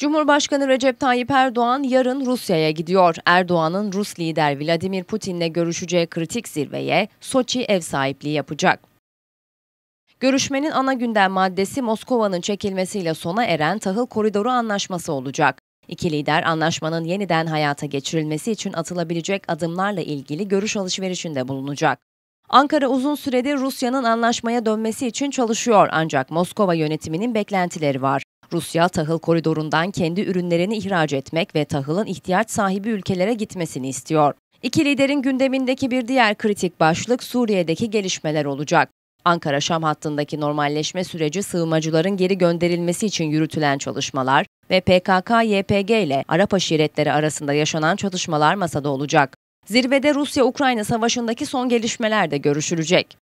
Cumhurbaşkanı Recep Tayyip Erdoğan yarın Rusya'ya gidiyor. Erdoğan'ın Rus lider Vladimir Putin'le görüşeceği kritik zirveye Soçi ev sahipliği yapacak. Görüşmenin ana gündem maddesi Moskova'nın çekilmesiyle sona eren tahıl koridoru anlaşması olacak. İki lider anlaşmanın yeniden hayata geçirilmesi için atılabilecek adımlarla ilgili görüş alışverişinde bulunacak. Ankara uzun süredir Rusya'nın anlaşmaya dönmesi için çalışıyor ancak Moskova yönetiminin beklentileri var. Rusya tahıl koridorundan kendi ürünlerini ihraç etmek ve tahılın ihtiyaç sahibi ülkelere gitmesini istiyor. İki liderin gündemindeki bir diğer kritik başlık Suriye'deki gelişmeler olacak. Ankara-Şam hattındaki normalleşme süreci sığınmacıların geri gönderilmesi için yürütülen çalışmalar ve PKK-YPG ile Arap aşiretleri arasında yaşanan çatışmalar masada olacak. Zirvede Rusya-Ukrayna savaşındaki son gelişmeler de görüşülecek.